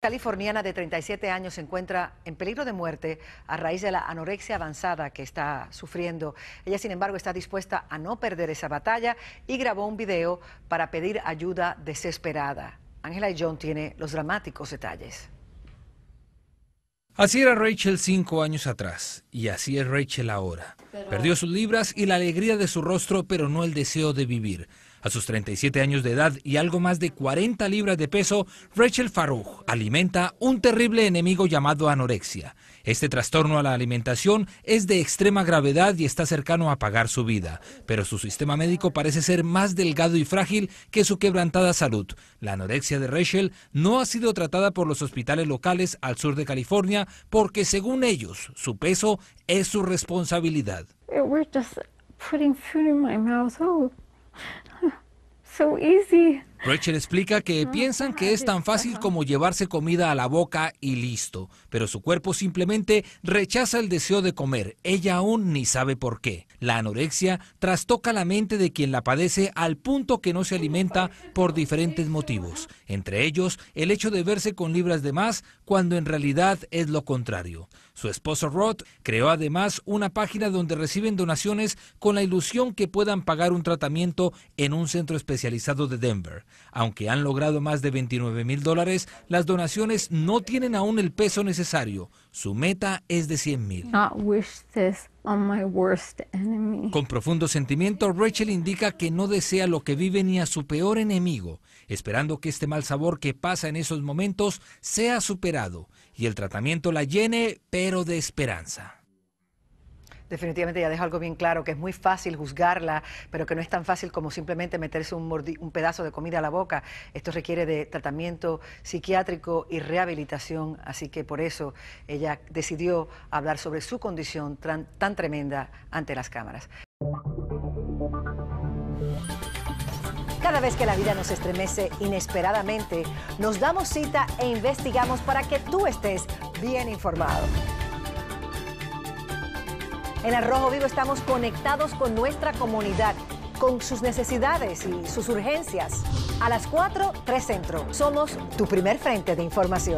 californiana de 37 años se encuentra en peligro de muerte a raíz de la anorexia avanzada que está sufriendo. Ella, sin embargo, está dispuesta a no perder esa batalla y grabó un video para pedir ayuda desesperada. Ángela y John tiene los dramáticos detalles. Así era Rachel cinco años atrás y así es Rachel ahora. Perdió sus libras y la alegría de su rostro, pero no el deseo de vivir. A sus 37 años de edad y algo más de 40 libras de peso, Rachel Farouk alimenta un terrible enemigo llamado anorexia. Este trastorno a la alimentación es de extrema gravedad y está cercano a pagar su vida, pero su sistema médico parece ser más delgado y frágil que su quebrantada salud. La anorexia de Rachel no ha sido tratada por los hospitales locales al sur de California porque según ellos su peso es su responsabilidad. So easy. Rachel explica que piensan que es tan fácil como llevarse comida a la boca y listo, pero su cuerpo simplemente rechaza el deseo de comer. Ella aún ni sabe por qué. La anorexia trastoca la mente de quien la padece al punto que no se alimenta por diferentes motivos, entre ellos el hecho de verse con libras de más cuando en realidad es lo contrario. Su esposo Rod creó además una página donde reciben donaciones con la ilusión que puedan pagar un tratamiento en un centro especializado de Denver. Aunque han logrado más de 29 mil dólares, las donaciones no tienen aún el peso necesario. Su meta es de 100 mil worst Con profundo sentimiento, Rachel indica que no desea lo que vive ni a su peor enemigo, esperando que este mal sabor que pasa en esos momentos sea superado y el tratamiento la llene, pero de esperanza. Definitivamente ya deja algo bien claro, que es muy fácil juzgarla, pero que no es tan fácil como simplemente meterse un, pedazo de comida a la boca. Esto requiere de tratamiento psiquiátrico y rehabilitación, así que por eso ella decidió hablar sobre su condición tan tremenda ante las cámaras. Cada vez que la vida nos estremece inesperadamente, nos damos cita e investigamos para que tú estés bien informado. En Arrojo Vivo estamos conectados con nuestra comunidad, con sus necesidades y sus urgencias. A las 4, 3 Centro. Somos tu primer frente de información.